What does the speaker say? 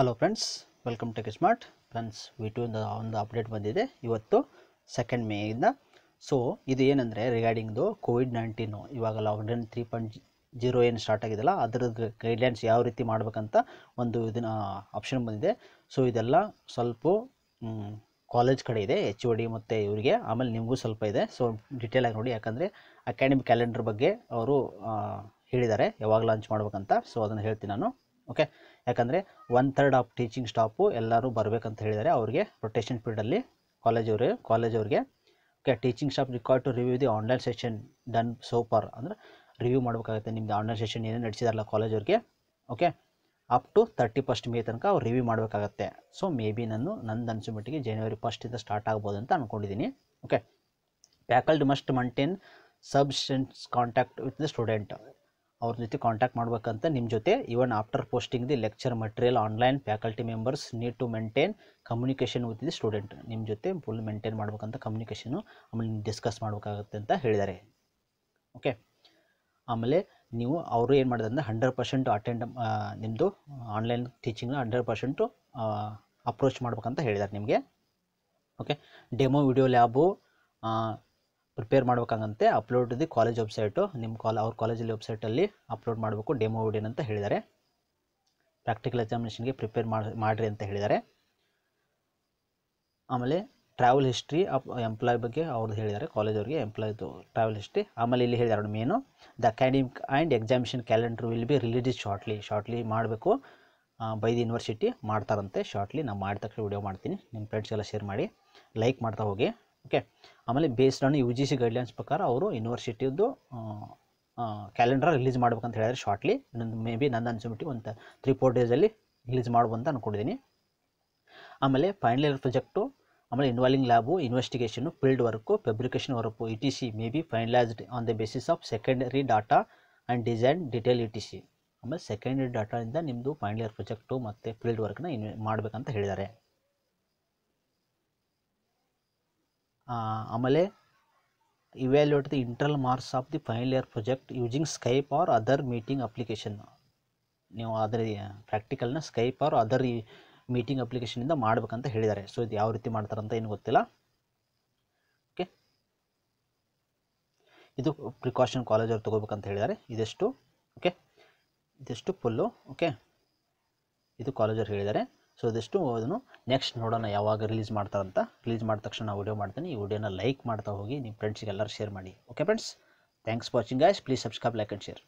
hello friends welcome to smart friends we too ಒಂದು update ಬಂದಿದೆ ಇವತ್ತು ಸೆಕೆಂಡ್ ಮೇಯಿಂದ ಸೊ ಇದು ಏನಂದರೆ ರಿಗಾರ್ಡಿಂಗ್ದು ಕೋವಿಡ್ ನೈನ್ಟೀನು ಇವಾಗ ಲಾಕ್ಡೌನ್ ತ್ರೀ ಪಾಯಿಂಟ್ ಜೀರೋ ಏನು ಸ್ಟಾರ್ಟ್ ಆಗಿದೆಲ್ಲ ಅದರದ್ದು ಗೈಡ್ಲೈನ್ಸ್ ಯಾವ ರೀತಿ ಮಾಡಬೇಕಂತ ಒಂದು ಇದನ್ನು ಆಪ್ಷನ್ ಬಂದಿದೆ ಸೊ ಇದೆಲ್ಲ ಸ್ವಲ್ಪ ಕಾಲೇಜ್ ಕಡೆ ಇದೆ ಎಚ್ ಒ ಡಿ ಮತ್ತು ಇವರಿಗೆ ಆಮೇಲೆ ನಿಮಗೂ ಸ್ವಲ್ಪ ಇದೆ ಸೊ ಡೀಟೇಲಾಗಿ ನೋಡಿ ಯಾಕಂದರೆ ಅಕಾಡೆಮಿಕ್ ಕ್ಯಾಲೆಂಡರ್ ಬಗ್ಗೆ ಅವರು ಹೇಳಿದ್ದಾರೆ ಯಾವಾಗ ಲಾಂಚ್ ಮಾಡ್ಬೇಕಂತ ಸೊ ಅದನ್ನು ಹೇಳ್ತೀನಿ ನಾನು ಓಕೆ ಯಾಕಂದರೆ one third of teaching staff ಎಲ್ಲರೂ ಬರಬೇಕಂತ ಹೇಳಿದ್ದಾರೆ ಅವ್ರಿಗೆ ರೊಟೇಷನ್ ಪೀರಿಯಡಲ್ಲಿ ಕಾಲೇಜ್ ಅವ್ರಿಗೆ okay teaching staff required to review the online session done so far ಅಂದರೆ ರಿವ್ಯೂ ಮಾಡಬೇಕಾಗುತ್ತೆ ನಿಮ್ದು ಆನ್ಲೈನ್ ಸೆಷನ್ ಏನೇ ನಡೆಸಿದಾರಲ್ಲ ಕಾಲೇಜವ್ರಿಗೆ okay up to thirty first May ತನಕ ಅವ್ರು ರಿವ್ಯೂ ಮಾಡಬೇಕಾಗತ್ತೆ ಸೊ ಮೇ ಬಿ ನಾನು ನಂದು ಅನಿಸೋ ಮಟ್ಟಿಗೆ ಜನವರಿ ಫಸ್ಟಿಂದ ಸ್ಟಾರ್ಟ್ ಆಗ್ಬೋದು ಅಂತ ಅಂದ್ಕೊಂಡಿದ್ದೀನಿ okay faculty must maintain substance contact with the student ಅವ್ರ ಜೊತೆ ಕಾಂಟ್ಯಾಕ್ಟ್ ಮಾಡಬೇಕಂತ ನಿಮ್ಮ ಜೊತೆ even after posting the lecture material online faculty members need to maintain communication with the student ನಿಮ್ಮ ಜೊತೆ ಫುಲ್ ಮೇಂಟೈನ್ ಮಾಡ್ಬೇಕಂತ ಕಮ್ಯುನಿಕೇಷನು ಆಮೇಲೆ ಡಿಸ್ಕಸ್ ಮಾಡಬೇಕಾಗುತ್ತೆ ಅಂತ ಹೇಳಿದ್ದಾರೆ ಓಕೆ ಆಮೇಲೆ ನೀವು ಅವರು ಏನು ಮಾಡಿದ್ರೆ ಅಂದರೆ ಹಂಡ್ರೆಡ್ ಪರ್ಸೆಂಟ್ ಅಟೆಂಡ್ ನಿಮ್ಮದು ಆನ್ಲೈನ್ ಟೀಚಿಂಗ್ನ ಹಂಡ್ರೆಡ್ ಪರ್ಸೆಂಟು ಅಪ್ರೋಚ್ ಮಾಡ್ಬೇಕಂತ ಹೇಳಿದ್ದಾರೆ ನಿಮಗೆ okay demo video lab prepare ಮಾಡಬೇಕಾಗಂತೆ ಅಪ್ಲೋಡ್ ದಿ ಕಾಲೇಜ್ ವೆಬ್ಸೈಟು ನಿಮ್ಮ ಕಾಲ್ ಅವ್ರ ಕಾಲೇಜಲ್ಲಿ ವೆಬ್ಸೈಟಲ್ಲಿ ಅಪ್ಲೋಡ್ ಮಾಡಬೇಕು ಡೆಮೋ ವಿಡಿಯೋ ಅಂತ ಹೇಳಿದ್ದಾರೆ ಪ್ರಾಕ್ಟಿಕಲ್ ಎಕ್ಸಾಮಿನೇಷನ್ಗೆ ಪ್ರಿಪೇರ್ ಮಾಡಿರಿ ಅಂತ ಹೇಳಿದ್ದಾರೆ ಆಮೇಲೆ ಟ್ರಾವೆಲ್ ಹಿಸ್ಟ್ರಿ ಅಪ್ ಎಂಪ್ಲಾಯ್ ಬಗ್ಗೆ ಅವ್ರದ್ದು ಹೇಳಿದ್ದಾರೆ ಕಾಲೇಜ್ ಅವ್ರಿಗೆ ಎಂಪ್ಲಾಯ್ದು ಟ್ರಾವೆಲ್ ಹಿಸ್ಟ್ರಿ ಆಮೇಲೆ ಇಲ್ಲಿ ಹೇಳಿದ್ದಾರೆ main the academic and examination calendar will be release shortly shortly ಮಾಡಬೇಕು ಬೈ ದಿ ಯೂನಿವರ್ಸಿಟಿ ಮಾಡ್ತಾರಂತೆ ಶಾರ್ಟ್ಲಿ ನಾವು ಮಾಡಿದ ತಕ್ಷಣ ವಿಡಿಯೋ ಮಾಡ್ತೀನಿ ನಿಮ್ಮ ಫ್ರೆಂಡ್ಸ್ಗೆಲ್ಲ ಶೇರ್ ಮಾಡಿ ಲೈಕ್ ಮಾಡ್ತಾ ಹೋಗಿ ಓಕೆ ಆಮೇಲೆ based on U G C guidelines ಪ್ರಕಾರ ಅವರು ಯೂನಿವರ್ಸಿಟಿದು ಕ್ಯಾಲೆಂಡರ್ ರಿಲೀಸ್ ಮಾಡ್ಬೇಕಂತ ಹೇಳಿದ್ರೆ ಶಾರ್ಟ್ಲಿ ಇನ್ನೊಂದು ಮೇ ಬಿ ನನ್ನ ಅನ್ಸಿಬಿಟ್ಟು ಒಂದು ತ್ರೀ ಫೋರ್ ಡೇಸಲ್ಲಿ ರಿಲೀಸ್ ಮಾಡ್ಬೋದು ಅಂದ್ಕೊಂಡಿದ್ದೀನಿ ಆಮೇಲೆ ಫೈನಲ್ ಇಯರ್ ಪ್ರೊಜೆಕ್ಟು ಆಮೇಲೆ involving lab investigation field work fabrication work E T C may be finalised on the basis of secondary data and design detail E T C ಆಮೇಲೆ secondary ಡಾಟಾದಿಂದ ನಿಮ್ಮದು final year project ಮತ್ತು field ವರ್ಕ್ನ ಇನ್ವೆ ಮಾಡಬೇಕಂತ ಹೇಳಿದ್ದಾರೆ ಆಮೇಲೆ evaluate the internal marks of the final year project using Skype or other meeting application ನೀವು ಅದರ ಪ್ರಾಕ್ಟಿಕಲ್ನ ಸ್ಕೈಪ್ ಆರ್ ಅದರ್ ಮೀಟಿಂಗ್ ಅಪ್ಲಿಕೇಶನಿಂದ ಮಾಡಬೇಕಂತ ಹೇಳಿದ್ದಾರೆ ಸೊ ಇದು ಯಾವ ರೀತಿ ಮಾಡ್ತಾರಂತ ಏನು ಗೊತ್ತಿಲ್ಲ ಓಕೆ ಇದು ಪ್ರಿಕಾಷನ್ ಕಾಲೇಜ್ ಅವ್ರು ತೊಗೋಬೇಕಂತ ಹೇಳಿದ್ದಾರೆ ಇದೆಷ್ಟು ಓಕೆ ಇದೆಷ್ಟು ಫುಲ್ಲು ಓಕೆ ಇದು ಕಾಲೇಜವ್ರು ಹೇಳಿದ್ದಾರೆ ಸೊ ಇದಿಷ್ಟು ಅದನ್ನು ನೆಕ್ಸ್ಟ್ ನೋಡೋಣ ಯಾವಾಗ ರಿಲೀಸ್ ಅಂತ ರಿಲೀಸ್ ಮಾಡಿದ ತಕ್ಷಣ ನಾವು ವೀಡಿಯೋ ಮಾಡ್ತೀನಿ ಈ ವಿಡಿಯೋನ ಲೈಕ್ ಮಾಡ್ತಾ ಹೋಗಿ ನಿಮ್ಮ ಫ್ರೆಂಡ್ಸಿಗೆಲ್ಲರೂ ಶೇರ್ ಮಾಡಿ okay friends thanks for watching guys please subscribe like and share